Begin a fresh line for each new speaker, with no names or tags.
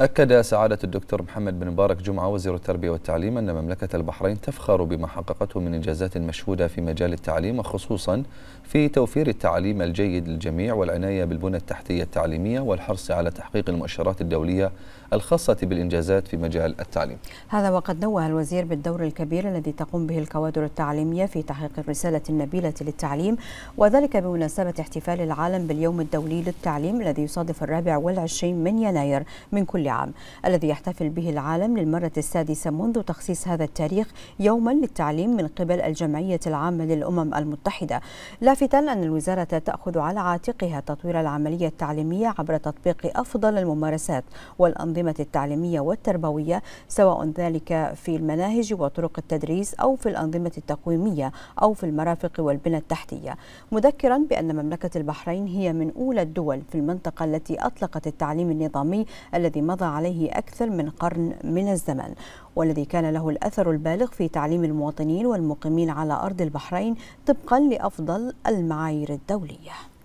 أكد سعادة الدكتور محمد بن مبارك جمعة وزير التربية والتعليم أن مملكة البحرين تفخر بما حققته من إنجازات مشهودة في مجال التعليم وخصوصا في توفير التعليم الجيد للجميع والعناية بالبنى التحتية التعليمية والحرص على تحقيق المؤشرات الدولية الخاصة بالإنجازات في مجال التعليم
هذا وقد نوه الوزير بالدور الكبير الذي تقوم به الكوادر التعليمية في تحقيق الرسالة النبيلة للتعليم وذلك بمناسبة احتفال العالم باليوم الدولي للتعليم الذي يصادف الرابع والعشرين من يناير من كل عام الذي يحتفل به العالم للمرة السادسة منذ تخصيص هذا التاريخ يوما للتعليم من قبل الجمعية العامة للأمم المتحدة لافتا أن الوزارة تأخذ على عاتقها تطوير العملية التعليمية عبر تطبيق أفضل الممارسات والأنظمة التعليمية والتربوية سواء ذلك في المناهج وطرق التدريس أو في الأنظمة التقويمية أو في المرافق والبنى التحتية مذكرا بأن مملكة البحرين هي من أولى الدول في المنطقة التي أطلقت التعليم النظامي الذي مضى مضى عليه أكثر من قرن من الزمن والذي كان له الأثر البالغ في تعليم المواطنين والمقيمين على أرض البحرين طبقا لأفضل المعايير الدولية